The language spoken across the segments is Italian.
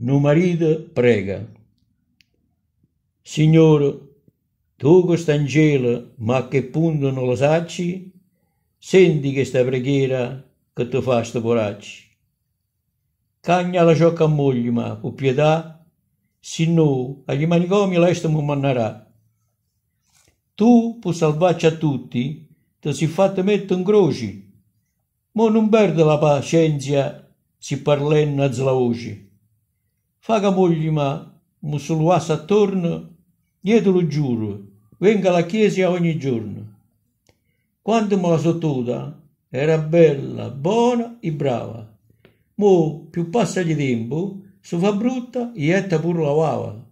No marido prega. Signore, tu quest'angelo, ma che punto non lo sacci, senti questa preghiera che tu fa sto poracci. Cagna la ciocca a moglie, ma, per pietà, se no, agli manicomi l'estamo mannerà. Tu, per salvarci a tutti, ti sei fatto mettere in croce, ma non perde la pazienza se parlenna zlavoci. Faga mogli ma, musulwas attorno, lo giuro, venga alla chiesa ogni giorno. Quando me la sottoda, era bella, buona e brava. Mo, più passa di tempo, su fa brutta, ietta pur la uava.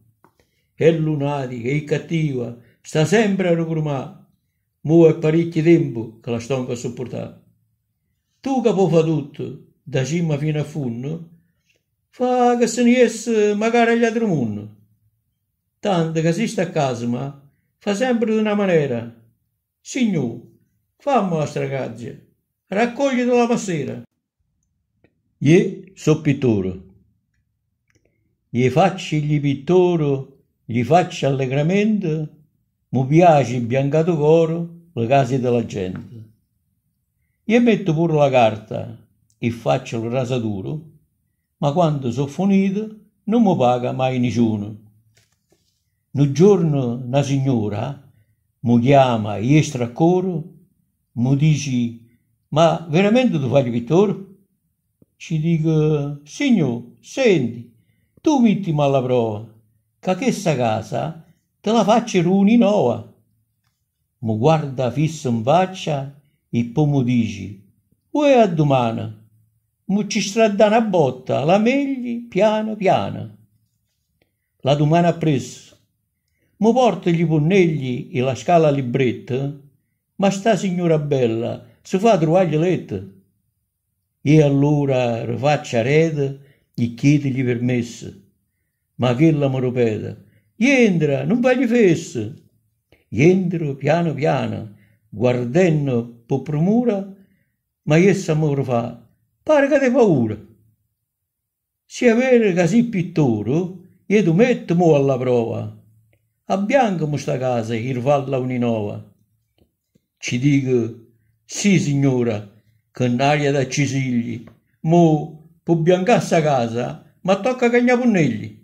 È lunatica, è cattiva, sta sempre a rugrumà. Mo è parecchio tempo che la stonca a sopportare. Tu capo fa tutto, da cima fino a funno, fa che se ne esce eh, magari agli altri mondi. Tanto che si sta a casa, ma fa sempre di una maniera. Signore, fammi la stracaggia, raccoglitela la sera. Io so pittore. Gli faccio gli pittori, gli faccio allegramente, mi piace imbiancato coro le case della gente. Io metto pure la carta e faccio il rasaduro ma quando sono finito non mi paga mai nessuno. Un giorno una signora mi chiama e a mi dice ma veramente tu fai il pittore? Ci dico, signor, senti, tu mettimi alla prova, che questa casa te la faccio runi nuova. Mi guarda fisso in faccia e poi mi dice, uè a domani ci stradda una botta, la megli piano piano. La domana appresso. Mo porta gli ponnegli e la scala libretta, ma sta signora bella, si fa trovare letto. E allora rifaccia rete e chiedigli permesso. Ma quella mi ripete, entra, non fagli fesso. Entro piano piano, guardando po' premura, ma essa mi fa, pare che te paura. Se è vero che sei pittoro, io ti metto mo alla prova. Abbianchiamo sta casa, il valla uninova. Ci dico, sì signora, che n'aria da cisigli, mo può biancare sta casa, ma tocca cagna punelli.